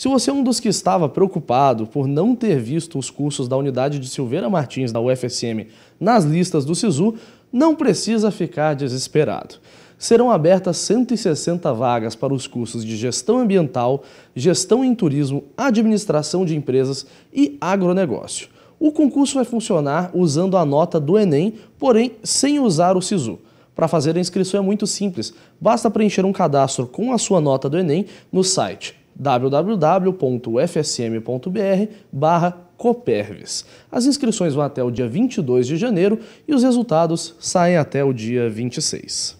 Se você é um dos que estava preocupado por não ter visto os cursos da unidade de Silveira Martins da UFSM nas listas do SISU, não precisa ficar desesperado. Serão abertas 160 vagas para os cursos de Gestão Ambiental, Gestão em Turismo, Administração de Empresas e Agronegócio. O concurso vai funcionar usando a nota do Enem, porém sem usar o SISU. Para fazer a inscrição é muito simples, basta preencher um cadastro com a sua nota do Enem no site www.fsm.br barra Coperves. As inscrições vão até o dia 22 de janeiro e os resultados saem até o dia 26.